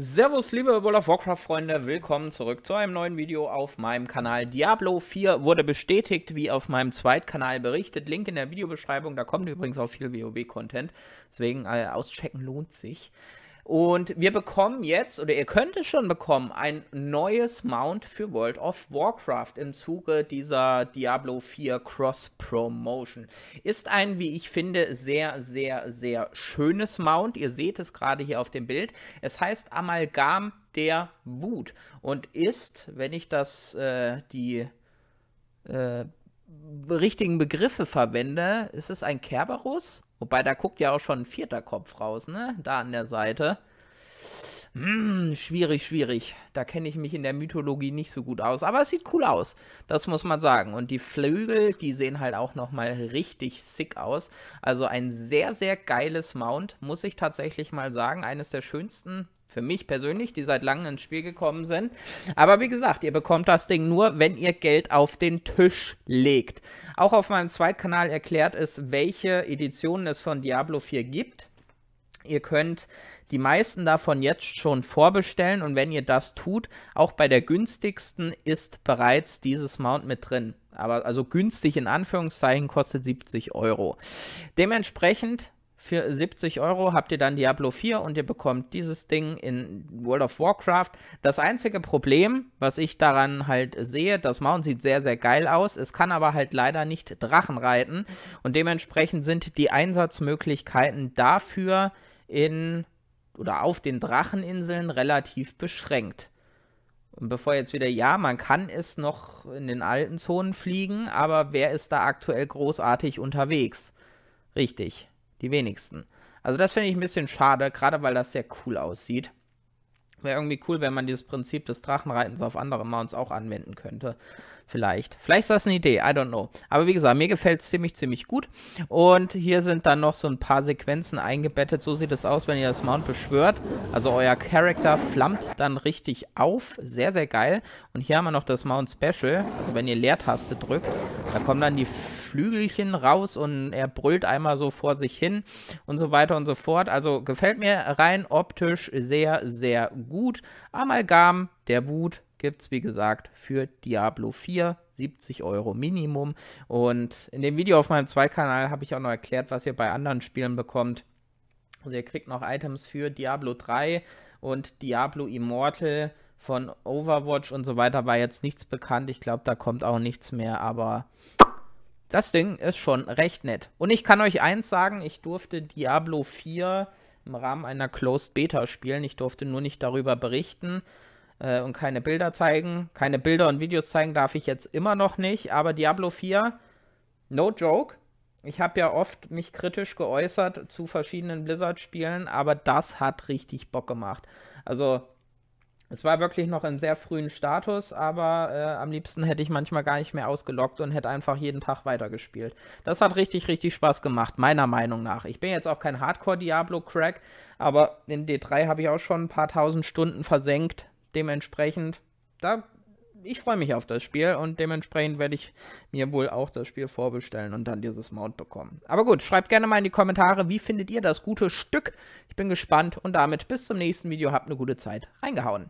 Servus, liebe World of Warcraft-Freunde, willkommen zurück zu einem neuen Video auf meinem Kanal. Diablo 4 wurde bestätigt, wie auf meinem Zweitkanal berichtet. Link in der Videobeschreibung, da kommt übrigens auch viel WoW-Content, deswegen äh, auschecken lohnt sich. Und wir bekommen jetzt, oder ihr könnt es schon bekommen, ein neues Mount für World of Warcraft im Zuge dieser Diablo 4 Cross-Promotion. Ist ein, wie ich finde, sehr, sehr, sehr schönes Mount. Ihr seht es gerade hier auf dem Bild. Es heißt Amalgam der Wut und ist, wenn ich das, äh, die äh, richtigen Begriffe verwende, ist es ein Kerberus? Wobei da guckt ja auch schon ein vierter Kopf raus, ne? Da an der Seite. Hm, schwierig, schwierig. Da kenne ich mich in der Mythologie nicht so gut aus. Aber es sieht cool aus. Das muss man sagen. Und die Flügel, die sehen halt auch nochmal richtig sick aus. Also ein sehr, sehr geiles Mount, muss ich tatsächlich mal sagen. Eines der schönsten für mich persönlich, die seit langem ins Spiel gekommen sind. Aber wie gesagt, ihr bekommt das Ding nur, wenn ihr Geld auf den Tisch legt. Auch auf meinem Zweitkanal erklärt es, welche Editionen es von Diablo 4 gibt. Ihr könnt die meisten davon jetzt schon vorbestellen und wenn ihr das tut, auch bei der günstigsten ist bereits dieses Mount mit drin. Aber also günstig in Anführungszeichen kostet 70 Euro. Dementsprechend für 70 Euro habt ihr dann Diablo 4 und ihr bekommt dieses Ding in World of Warcraft. Das einzige Problem, was ich daran halt sehe, das Mount sieht sehr, sehr geil aus. Es kann aber halt leider nicht Drachen reiten. Und dementsprechend sind die Einsatzmöglichkeiten dafür in oder auf den Dracheninseln relativ beschränkt. Und bevor jetzt wieder, ja, man kann es noch in den alten Zonen fliegen, aber wer ist da aktuell großartig unterwegs? Richtig. Die wenigsten. Also das finde ich ein bisschen schade, gerade weil das sehr cool aussieht. Wäre irgendwie cool, wenn man dieses Prinzip des Drachenreitens auf andere Mounts auch anwenden könnte. Vielleicht. Vielleicht ist das eine Idee. I don't know. Aber wie gesagt, mir gefällt es ziemlich, ziemlich gut. Und hier sind dann noch so ein paar Sequenzen eingebettet. So sieht es aus, wenn ihr das Mount beschwört. Also euer Charakter flammt dann richtig auf. Sehr, sehr geil. Und hier haben wir noch das Mount Special. Also wenn ihr Leertaste drückt, da kommen dann die Flügelchen raus und er brüllt einmal so vor sich hin und so weiter und so fort. Also gefällt mir rein optisch sehr, sehr gut. Amalgam, der Wut, gibt es, wie gesagt, für Diablo 4 70 Euro Minimum. Und in dem Video auf meinem Zweikanal habe ich auch noch erklärt, was ihr bei anderen Spielen bekommt. Also ihr kriegt noch Items für Diablo 3 und Diablo Immortal von Overwatch und so weiter war jetzt nichts bekannt. Ich glaube, da kommt auch nichts mehr, aber das Ding ist schon recht nett. Und ich kann euch eins sagen, ich durfte Diablo 4 im Rahmen einer Closed Beta spielen. Ich durfte nur nicht darüber berichten äh, und keine Bilder zeigen. Keine Bilder und Videos zeigen darf ich jetzt immer noch nicht, aber Diablo 4, no joke. Ich habe ja oft mich kritisch geäußert zu verschiedenen Blizzard-Spielen, aber das hat richtig Bock gemacht. Also, es war wirklich noch im sehr frühen Status, aber äh, am liebsten hätte ich manchmal gar nicht mehr ausgelockt und hätte einfach jeden Tag weitergespielt. Das hat richtig, richtig Spaß gemacht, meiner Meinung nach. Ich bin jetzt auch kein Hardcore-Diablo-Crack, aber in D3 habe ich auch schon ein paar tausend Stunden versenkt dementsprechend, da, ich freue mich auf das Spiel und dementsprechend werde ich mir wohl auch das Spiel vorbestellen und dann dieses Mount bekommen. Aber gut, schreibt gerne mal in die Kommentare, wie findet ihr das gute Stück? Ich bin gespannt und damit bis zum nächsten Video. Habt eine gute Zeit. Reingehauen.